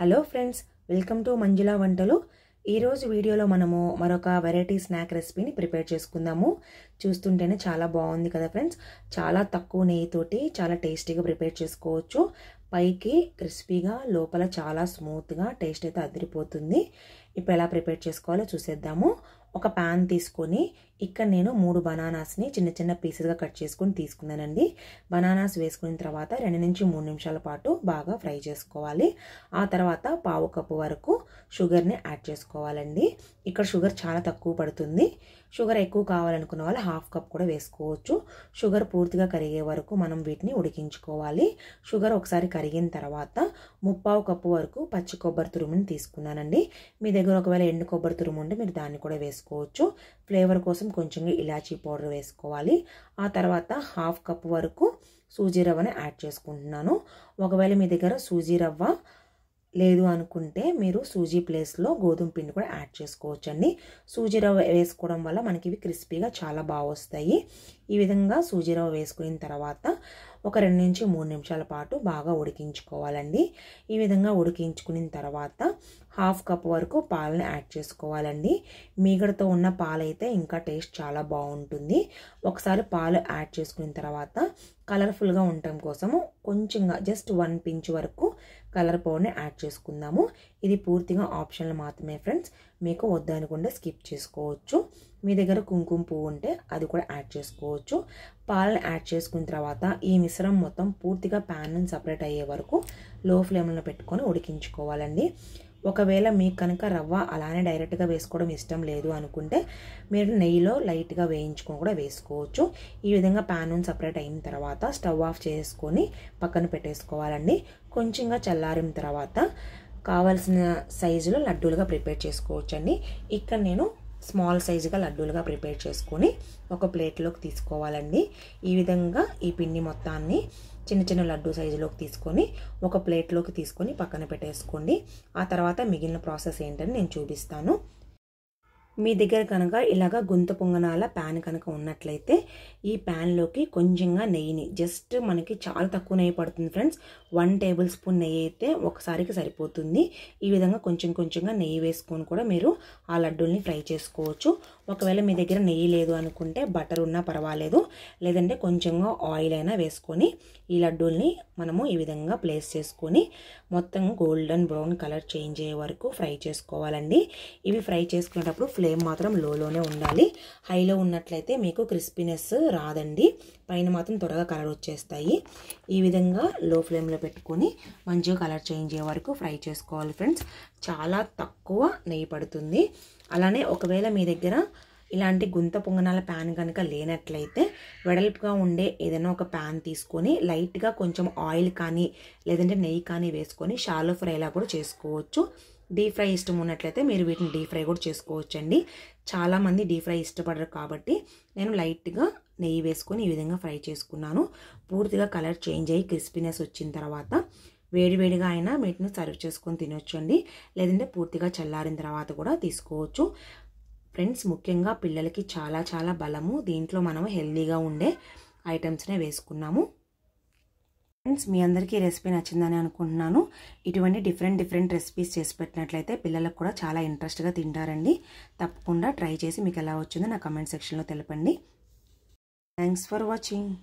hello friends welcome to Manjula వంటలు ఈరోజు వీడియోలో మనము మరొక వెరైటీ స్నాక్ రెసిపీని ప్రిపేర్ చేసుకుందాము చూస్తుంటేనే చాలా బాగుంది కదా ఫ్రెండ్స్ చాలా తక్కువ నెయ్యితోటి చాలా టేస్టీగా ప్రిపేర్ చేసుకోవచ్చు పైకి క్రిస్పీగా లోపల చాలా స్మూత్గా టేస్ట్ అయితే అదిరిపోతుంది ఇప్పుడు ఎలా ప్రిపేర్ చేసుకోవాలో చూసేద్దాము ఒక ప్యాన్ తీసుకొని ఇక్కడ నేను మూడు బనానాస్ని చిన్న చిన్న పీసెస్గా కట్ చేసుకుని తీసుకున్నానండి బనానాస్ వేసుకున్న తర్వాత రెండు నుంచి మూడు నిమిషాల పాటు బాగా ఫ్రై చేసుకోవాలి ఆ తర్వాత పావు కప్పు వరకు షుగర్ని యాడ్ చేసుకోవాలండి ఇక్కడ షుగర్ చాలా తక్కువ పడుతుంది షుగర్ ఎక్కువ కావాలనుకున్న వాళ్ళు హాఫ్ కప్ కూడా వేసుకోవచ్చు షుగర్ పూర్తిగా కరిగే వరకు మనం వీటిని ఉడికించుకోవాలి షుగర్ ఒకసారి కరిగిన తర్వాత ముప్పావు కప్పు వరకు పచ్చి కొబ్బరి తురుముని తీసుకున్నానండి మీ దగ్గర దగ్గర ఒకవేళ ఎండు కొబ్బరి తురుము ఉంటే మీరు దాన్ని కూడా వేసుకోవచ్చు ఫ్లేవర్ కోసం కొంచెం ఇలాచీ పౌడర్ వేసుకోవాలి ఆ తర్వాత హాఫ్ కప్ వరకు సూజీ రవ్వని యాడ్ చేసుకుంటున్నాను ఒకవేళ మీ దగ్గర సూజీ రవ్వ లేదు అనుకుంటే మీరు సూజీ ప్లేస్లో గోధుమ పిండి కూడా యాడ్ చేసుకోవచ్చండి సూజీ రవ్వ వేసుకోవడం వల్ల మనకి ఇవి క్రిస్పీగా చాలా బాగా వస్తాయి ఈ విధంగా సూజీ రవ్వ వేసుకున్న తర్వాత ఒక రెండు నుంచి మూడు నిమిషాల పాటు బాగా ఉడికించుకోవాలండి ఈ విధంగా ఉడికించుకున్న తర్వాత హాఫ్ కప్ వరకు పాలను యాడ్ చేసుకోవాలండి మీగడతో ఉన్న పాలైతే ఇంకా టేస్ట్ చాలా బాగుంటుంది ఒకసారి పాలు యాడ్ చేసుకున్న తర్వాత కలర్ఫుల్గా ఉండటం కోసము కొంచెంగా జస్ట్ వన్ పించ్ వరకు కలర్ పౌడర్ని యాడ్ చేసుకుందాము ఇది పూర్తిగా ఆప్షన్లు మాత్రమే ఫ్రెండ్స్ మీకు వద్దనుకుంటే స్కిప్ చేసుకోవచ్చు మీ దగ్గర కుంకుమ పువ్వు ఉంటే అది కూడా యాడ్ చేసుకోవచ్చు పాలను యాడ్ చేసుకున్న తర్వాత ఈ మిశ్రమం మొత్తం పూర్తిగా ప్యాన్ సపరేట్ అయ్యే వరకు లో ఫ్లేమ్లో పెట్టుకొని ఉడికించుకోవాలండి ఒకవేళ మీకు కనుక రవ్వ అలానే డైరెక్ట్గా వేసుకోవడం ఇష్టం లేదు అనుకుంటే మీరు నెయ్యిలో లైట్గా వేయించుకొని కూడా వేసుకోవచ్చు ఈ విధంగా ప్యాన్ సపరేట్ అయిన తర్వాత స్టవ్ ఆఫ్ చేసుకొని పక్కన పెట్టేసుకోవాలండి కొంచెంగా చల్లారిన తర్వాత కావాల్సిన సైజులో లడ్డూలుగా ప్రిపేర్ చేసుకోవచ్చండి ఇక్కడ నేను స్మాల్ సైజుగా లడ్డూలుగా ప్రిపేర్ చేసుకొని ఒక ప్లేట్లోకి తీసుకోవాలండి ఈ విధంగా ఈ పిండి మొత్తాన్ని చిన్న చిన్న లడ్డు సైజులోకి తీసుకొని ఒక ప్లేట్లోకి తీసుకొని పక్కన పెట్టేసుకోండి ఆ తర్వాత మిగిలిన ప్రాసెస్ ఏంటని నేను చూపిస్తాను మీ దగ్గర కనుక ఇలాగ గుంత పొంగనాల ప్యాన్ కనుక ఉన్నట్లయితే ఈ ప్యాన్లోకి కొంచెంగా నెయ్యిని జస్ట్ మనకి చాలా తక్కువ నెయ్యి పడుతుంది ఫ్రెండ్స్ వన్ టేబుల్ స్పూన్ నెయ్యి అయితే ఒకసారికి సరిపోతుంది ఈ విధంగా కొంచెం కొంచెంగా నెయ్యి వేసుకొని కూడా మీరు ఆ లడ్డూల్ని ఫ్రై చేసుకోవచ్చు ఒకవేళ మీ దగ్గర నెయ్యి లేదు అనుకుంటే బటర్ ఉన్నా పర్వాలేదు లేదంటే కొంచెంగా ఆయిల్ అయినా వేసుకొని ఈ లడ్డూల్ని మనము ఈ విధంగా ప్లేస్ చేసుకొని మొత్తం గోల్డెన్ బ్రౌన్ కలర్ చేంజ్ అయ్యే వరకు ఫ్రై చేసుకోవాలండి ఇవి ఫ్రై చేసుకునేటప్పుడు ఫ్లేమ్ మాత్రం లోనే ఉండాలి హైలో ఉన్నట్లయితే మీకు క్రిస్పీనెస్ రాదండి పైన మాత్రం త్వరగా కలర్ వచ్చేస్తాయి ఈ విధంగా లో ఫ్లేమ్లో పెట్టుకొని మంచిగా కలర్ చేంజ్ అయ్యే వరకు ఫ్రై చేసుకోవాలి ఫ్రెండ్స్ చాలా తక్కువ నెయ్యి పడుతుంది అలానే ఒకవేళ మీ దగ్గర ఇలాంటి గుంత పొంగనాల ప్యాన్ కనుక లేనట్లయితే వెడల్పుగా ఉండే ఏదైనా ఒక ప్యాన్ తీసుకొని లైట్గా కొంచెం ఆయిల్ కానీ లేదంటే నెయ్యి కానీ వేసుకొని షాలో ఫ్రైలా కూడా చేసుకోవచ్చు డీప్ ఫ్రై ఇష్టం ఉన్నట్లయితే మీరు వీటిని డీప్ ఫ్రై కూడా చేసుకోవచ్చండి చాలామంది డీప్ ఫ్రై ఇష్టపడరు కాబట్టి నేను లైట్గా నెయ్యి వేసుకొని ఈ విధంగా ఫ్రై చేసుకున్నాను పూర్తిగా కలర్ చేంజ్ అయ్యి క్రిస్పీనెస్ వచ్చిన తర్వాత వేడివేడిగా అయినా వీటిని సర్వ్ చేసుకొని తినొచ్చు అండి లేదంటే పూర్తిగా చల్లారిన తర్వాత కూడా తీసుకోవచ్చు ఫ్రెండ్స్ ముఖ్యంగా పిల్లలకి చాలా చాలా బలము దీంట్లో మనం హెల్దీగా ఉండే ఐటమ్స్నే వేసుకున్నాము ఫ్రెండ్స్ మీ అందరికీ రెసిపీ నచ్చిందని అనుకుంటున్నాను ఇటువంటి డిఫరెంట్ డిఫరెంట్ రెసిపీస్ చేసి పెట్టినట్లయితే పిల్లలకు కూడా చాలా ఇంట్రెస్ట్గా తింటారండి తప్పకుండా ట్రై చేసి మీకు ఎలా వచ్చిందో నా కమెంట్ సెక్షన్లో తెలపండి థ్యాంక్స్ ఫర్ వాచింగ్